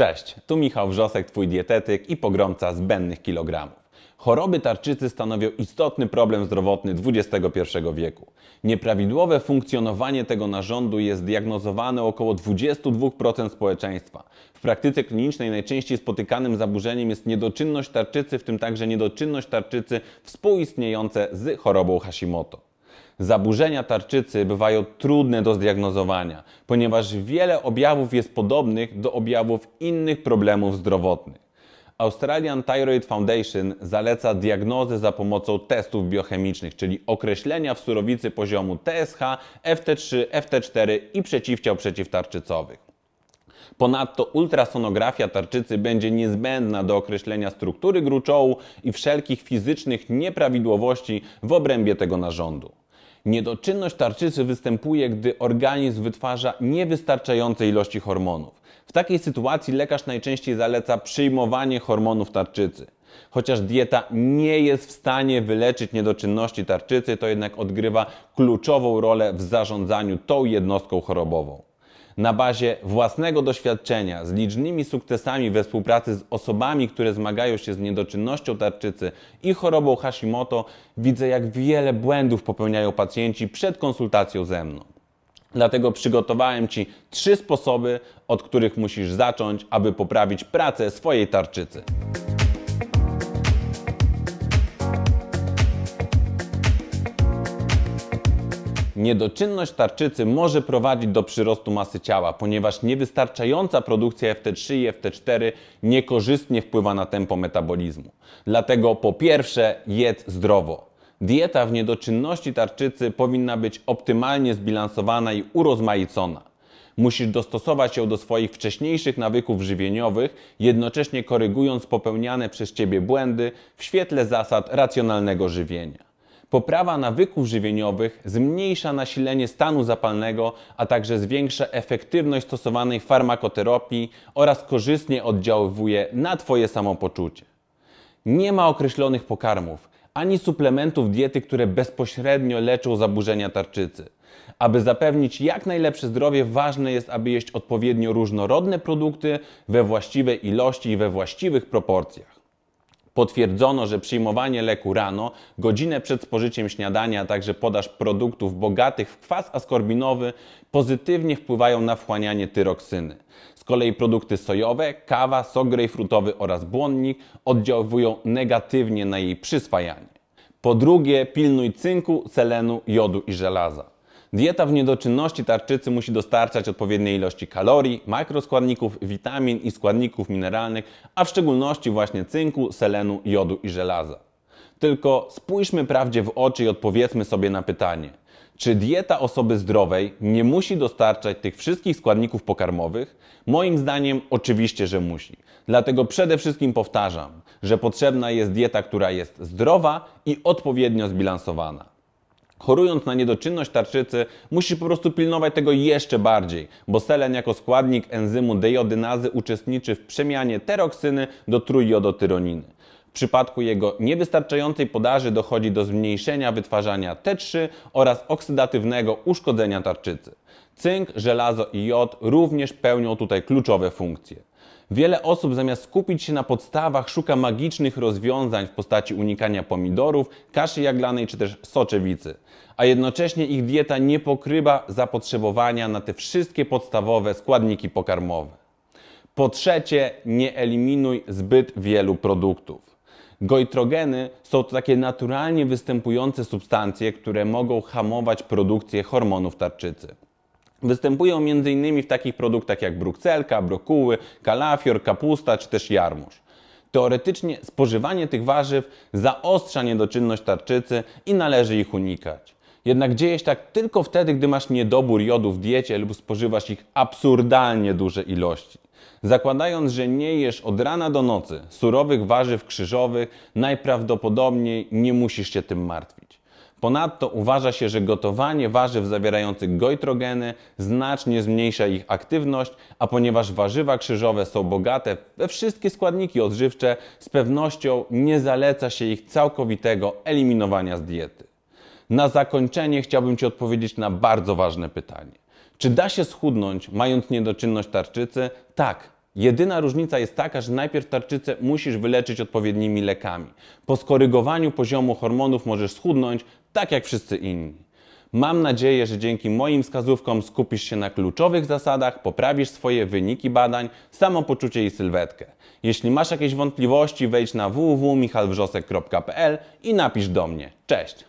Cześć, tu Michał Wrzosek, Twój dietetyk i pogromca zbędnych kilogramów. Choroby tarczycy stanowią istotny problem zdrowotny XXI wieku. Nieprawidłowe funkcjonowanie tego narządu jest diagnozowane około 22% społeczeństwa. W praktyce klinicznej najczęściej spotykanym zaburzeniem jest niedoczynność tarczycy, w tym także niedoczynność tarczycy współistniejące z chorobą Hashimoto. Zaburzenia tarczycy bywają trudne do zdiagnozowania, ponieważ wiele objawów jest podobnych do objawów innych problemów zdrowotnych. Australian Thyroid Foundation zaleca diagnozę za pomocą testów biochemicznych, czyli określenia w surowicy poziomu TSH, FT3, FT4 i przeciwciał przeciwtarczycowych. Ponadto ultrasonografia tarczycy będzie niezbędna do określenia struktury gruczołu i wszelkich fizycznych nieprawidłowości w obrębie tego narządu. Niedoczynność tarczycy występuje, gdy organizm wytwarza niewystarczające ilości hormonów. W takiej sytuacji lekarz najczęściej zaleca przyjmowanie hormonów tarczycy. Chociaż dieta nie jest w stanie wyleczyć niedoczynności tarczycy, to jednak odgrywa kluczową rolę w zarządzaniu tą jednostką chorobową na bazie własnego doświadczenia, z licznymi sukcesami we współpracy z osobami, które zmagają się z niedoczynnością tarczycy i chorobą Hashimoto, widzę jak wiele błędów popełniają pacjenci przed konsultacją ze mną. Dlatego przygotowałem Ci trzy sposoby, od których musisz zacząć, aby poprawić pracę swojej tarczycy. Niedoczynność tarczycy może prowadzić do przyrostu masy ciała, ponieważ niewystarczająca produkcja FT3 i FT4 niekorzystnie wpływa na tempo metabolizmu. Dlatego po pierwsze jedz zdrowo. Dieta w niedoczynności tarczycy powinna być optymalnie zbilansowana i urozmaicona. Musisz dostosować ją do swoich wcześniejszych nawyków żywieniowych, jednocześnie korygując popełniane przez Ciebie błędy w świetle zasad racjonalnego żywienia. Poprawa nawyków żywieniowych zmniejsza nasilenie stanu zapalnego, a także zwiększa efektywność stosowanej farmakoterapii oraz korzystnie oddziaływuje na Twoje samopoczucie. Nie ma określonych pokarmów ani suplementów diety, które bezpośrednio leczą zaburzenia tarczycy. Aby zapewnić jak najlepsze zdrowie, ważne jest, aby jeść odpowiednio różnorodne produkty we właściwej ilości i we właściwych proporcjach. Potwierdzono, że przyjmowanie leku rano, godzinę przed spożyciem śniadania, a także podaż produktów bogatych w kwas askorbinowy pozytywnie wpływają na wchłanianie tyroksyny. Z kolei produkty sojowe, kawa, sok grejpfrutowy oraz błonnik oddziałują negatywnie na jej przyswajanie. Po drugie, pilnuj cynku, selenu, jodu i żelaza. Dieta w niedoczynności tarczycy musi dostarczać odpowiedniej ilości kalorii, makroskładników, witamin i składników mineralnych, a w szczególności właśnie cynku, selenu, jodu i żelaza. Tylko spójrzmy prawdzie w oczy i odpowiedzmy sobie na pytanie – czy dieta osoby zdrowej nie musi dostarczać tych wszystkich składników pokarmowych? Moim zdaniem oczywiście, że musi. Dlatego przede wszystkim powtarzam, że potrzebna jest dieta, która jest zdrowa i odpowiednio zbilansowana. Chorując na niedoczynność tarczycy, musisz po prostu pilnować tego jeszcze bardziej, bo selen jako składnik enzymu dejodynazy uczestniczy w przemianie teroksyny do trójjodotyroniny. W przypadku jego niewystarczającej podaży dochodzi do zmniejszenia wytwarzania T3 oraz oksydatywnego uszkodzenia tarczycy. Cynk, żelazo i jod również pełnią tutaj kluczowe funkcje. Wiele osób zamiast skupić się na podstawach szuka magicznych rozwiązań w postaci unikania pomidorów, kaszy jaglanej czy też soczewicy, a jednocześnie ich dieta nie pokrywa zapotrzebowania na te wszystkie podstawowe składniki pokarmowe. Po trzecie, nie eliminuj zbyt wielu produktów. Goitrogeny są to takie naturalnie występujące substancje, które mogą hamować produkcję hormonów tarczycy. Występują m.in. w takich produktach jak brukselka, brokuły, kalafior, kapusta czy też jarmuż. Teoretycznie spożywanie tych warzyw zaostrza niedoczynność tarczycy i należy ich unikać. Jednak dzieje się tak tylko wtedy, gdy masz niedobór jodu w diecie lub spożywasz ich absurdalnie duże ilości. Zakładając, że nie jesz od rana do nocy surowych warzyw krzyżowych, najprawdopodobniej nie musisz się tym martwić. Ponadto uważa się, że gotowanie warzyw zawierających goitrogeny znacznie zmniejsza ich aktywność, a ponieważ warzywa krzyżowe są bogate we wszystkie składniki odżywcze, z pewnością nie zaleca się ich całkowitego eliminowania z diety. Na zakończenie chciałbym Ci odpowiedzieć na bardzo ważne pytanie. Czy da się schudnąć, mając niedoczynność tarczycy? Tak, Jedyna różnica jest taka, że najpierw tarczycę musisz wyleczyć odpowiednimi lekami. Po skorygowaniu poziomu hormonów możesz schudnąć, tak jak wszyscy inni. Mam nadzieję, że dzięki moim wskazówkom skupisz się na kluczowych zasadach, poprawisz swoje wyniki badań, samopoczucie i sylwetkę. Jeśli masz jakieś wątpliwości, wejdź na www.michalwrzosek.pl i napisz do mnie. Cześć!